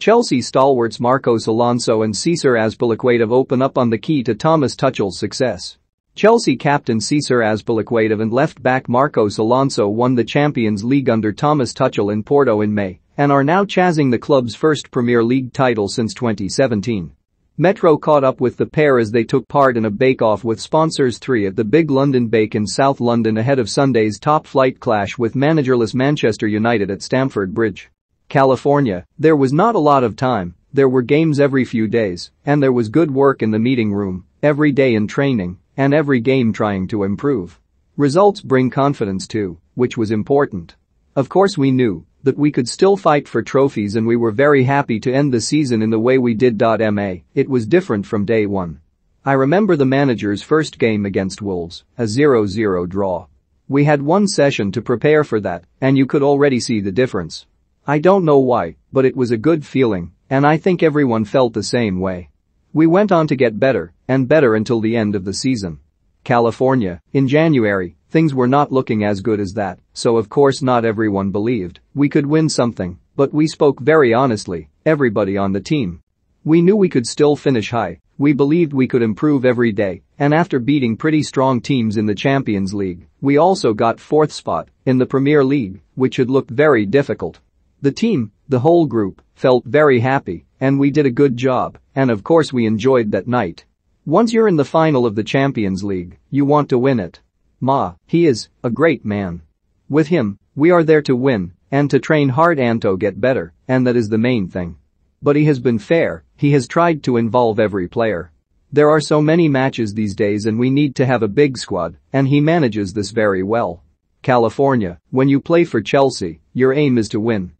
Chelsea stalwarts Marcos Alonso and Cesar Azpilicueta open up on the key to Thomas Tuchel's success. Chelsea captain Cesar Azpilicueta and left-back Marcos Alonso won the Champions League under Thomas Tuchel in Porto in May and are now chasing the club's first Premier League title since 2017. Metro caught up with the pair as they took part in a bake-off with sponsors three at the Big London Bake in South London ahead of Sunday's top-flight clash with managerless Manchester United at Stamford Bridge. California, there was not a lot of time, there were games every few days, and there was good work in the meeting room, every day in training, and every game trying to improve. Results bring confidence too, which was important. Of course we knew that we could still fight for trophies and we were very happy to end the season in the way we did. Ma, it was different from day one. I remember the manager's first game against Wolves, a 0-0 draw. We had one session to prepare for that, and you could already see the difference. I don't know why, but it was a good feeling, and I think everyone felt the same way. We went on to get better and better until the end of the season. California, in January, things were not looking as good as that, so of course not everyone believed we could win something, but we spoke very honestly, everybody on the team. We knew we could still finish high, we believed we could improve every day, and after beating pretty strong teams in the Champions League, we also got fourth spot in the Premier League, which had looked very difficult the team, the whole group, felt very happy, and we did a good job, and of course we enjoyed that night. Once you're in the final of the Champions League, you want to win it. Ma, he is a great man. With him, we are there to win and to train hard and to get better, and that is the main thing. But he has been fair, he has tried to involve every player. There are so many matches these days and we need to have a big squad, and he manages this very well. California, when you play for Chelsea, your aim is to win.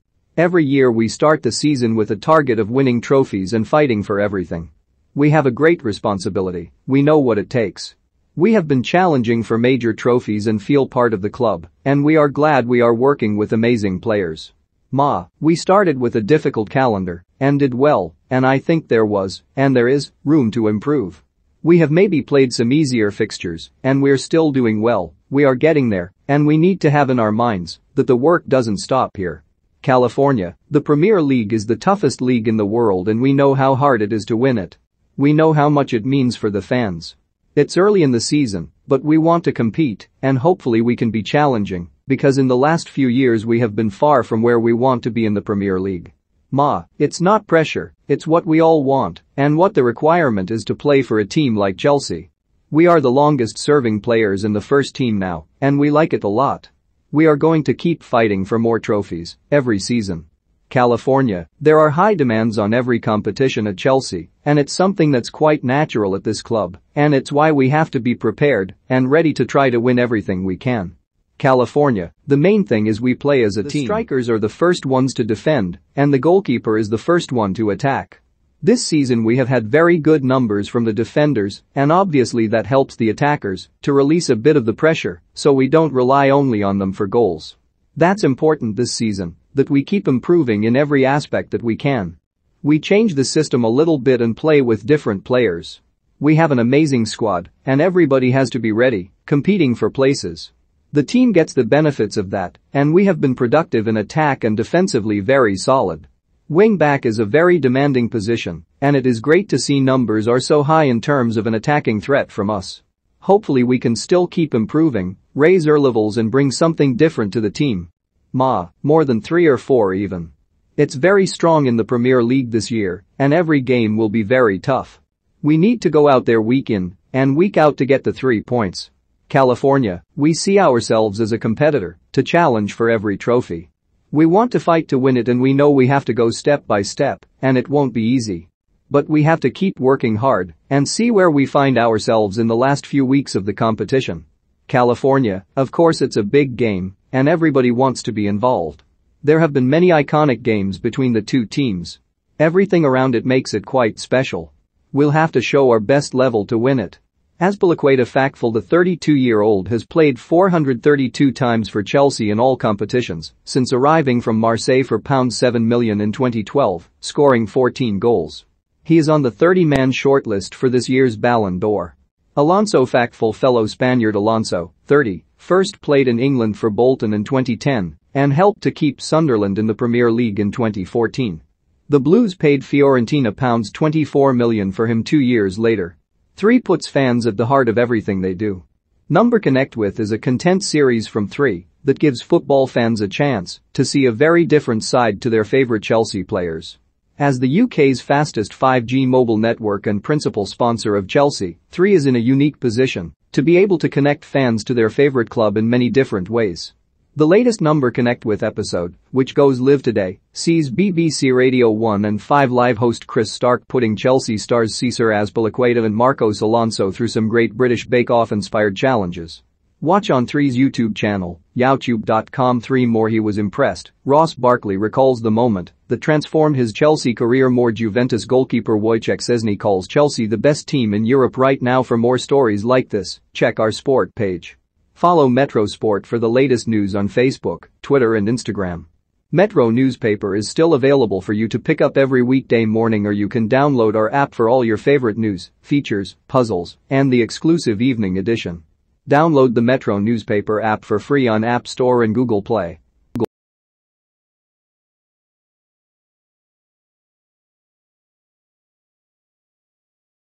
Every year we start the season with a target of winning trophies and fighting for everything. We have a great responsibility, we know what it takes. We have been challenging for major trophies and feel part of the club, and we are glad we are working with amazing players. Ma, we started with a difficult calendar and did well, and I think there was, and there is, room to improve. We have maybe played some easier fixtures, and we're still doing well, we are getting there, and we need to have in our minds that the work doesn't stop here. California, the Premier League is the toughest league in the world and we know how hard it is to win it. We know how much it means for the fans. It's early in the season, but we want to compete and hopefully we can be challenging because in the last few years we have been far from where we want to be in the Premier League. Ma, it's not pressure, it's what we all want and what the requirement is to play for a team like Chelsea. We are the longest serving players in the first team now and we like it a lot. We are going to keep fighting for more trophies every season. California, there are high demands on every competition at Chelsea, and it's something that's quite natural at this club, and it's why we have to be prepared and ready to try to win everything we can. California, the main thing is we play as a the team. strikers are the first ones to defend, and the goalkeeper is the first one to attack. This season we have had very good numbers from the defenders and obviously that helps the attackers to release a bit of the pressure so we don't rely only on them for goals. That's important this season, that we keep improving in every aspect that we can. We change the system a little bit and play with different players. We have an amazing squad and everybody has to be ready, competing for places. The team gets the benefits of that and we have been productive in attack and defensively very solid. Wingback is a very demanding position, and it is great to see numbers are so high in terms of an attacking threat from us. Hopefully we can still keep improving, raise our levels and bring something different to the team. Ma, more than three or four even. It's very strong in the Premier League this year, and every game will be very tough. We need to go out there week in and week out to get the three points. California, we see ourselves as a competitor to challenge for every trophy. We want to fight to win it and we know we have to go step by step, and it won't be easy. But we have to keep working hard and see where we find ourselves in the last few weeks of the competition. California, of course it's a big game, and everybody wants to be involved. There have been many iconic games between the two teams. Everything around it makes it quite special. We'll have to show our best level to win it. Azpilicueta Factful, the 32-year-old has played 432 times for Chelsea in all competitions since arriving from Marseille for £7 million in 2012, scoring 14 goals. He is on the 30-man shortlist for this year's Ballon d'Or. Alonso Factful fellow Spaniard Alonso, 30, first played in England for Bolton in 2010 and helped to keep Sunderland in the Premier League in 2014. The Blues paid Fiorentina £24 million for him two years later. 3 puts fans at the heart of everything they do. Number Connect With is a content series from 3 that gives football fans a chance to see a very different side to their favorite Chelsea players. As the UK's fastest 5G mobile network and principal sponsor of Chelsea, 3 is in a unique position to be able to connect fans to their favorite club in many different ways. The latest Number Connect With episode, which goes live today, sees BBC Radio 1 and 5 Live host Chris Stark putting Chelsea stars Cesar Azpilicueta and Marcos Alonso through some great British Bake Off-inspired challenges. Watch on 3's YouTube channel, youtube.com 3 more he was impressed, Ross Barkley recalls the moment that transformed his Chelsea career more Juventus goalkeeper Wojciech Szczesny calls Chelsea the best team in Europe right now for more stories like this, check our sport page. Follow Metro Sport for the latest news on Facebook, Twitter and Instagram. Metro newspaper is still available for you to pick up every weekday morning or you can download our app for all your favorite news, features, puzzles, and the exclusive evening edition. Download the Metro newspaper app for free on App Store and Google Play.